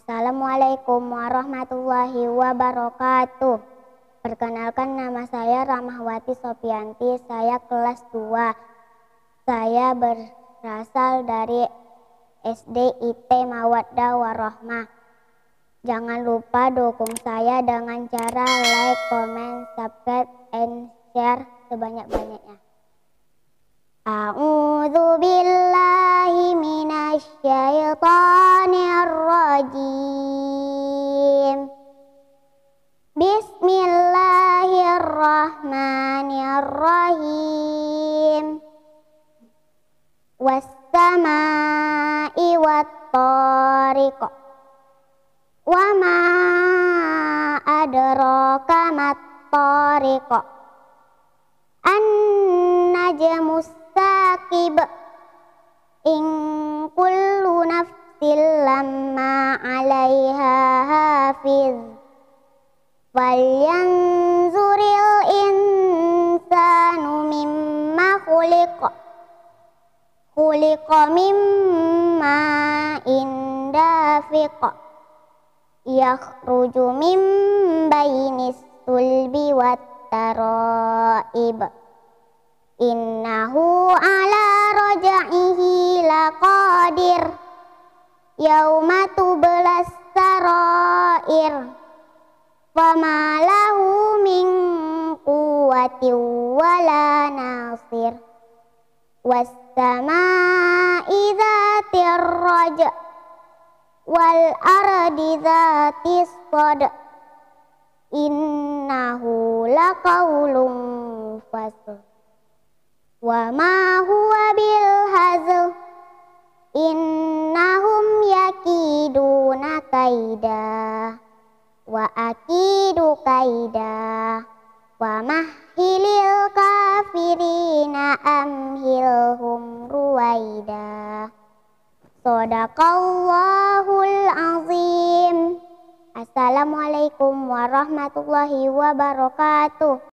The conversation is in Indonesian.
Assalamualaikum warahmatullahi wabarakatuh. Perkenalkan nama saya Ramahwati Sopianti, saya kelas 2. Saya berasal dari SD IT Mawadda Warohmah. Jangan lupa dukung saya dengan cara like, comment, subscribe, and share sebanyak-banyaknya. A'udzu billahi minasy rajim Bismillahirrahmanirrahim Wassamai wattariq Wama adraka mattariq An-najmus saqib In hafiz Falyanzuril insanu mimma khuliqa Khuliqa mimma indafiqa Yakhruju min bainis sulbi wat taraib Innahu ala raja'ihi laqadir Yaumatu kafir wa ma lahu min quwwatin wala nasir was samaa'i dzatir raj wal ardi dzatis sad innahu laqaulun fasl wa ma huwa bil hazl innahum yakiduna kaidah wa akidu kaida wa mahilil kafirina amhilhum ruwaida Sadaqallahul azim Assalamualaikum warahmatullahi wabarakatuh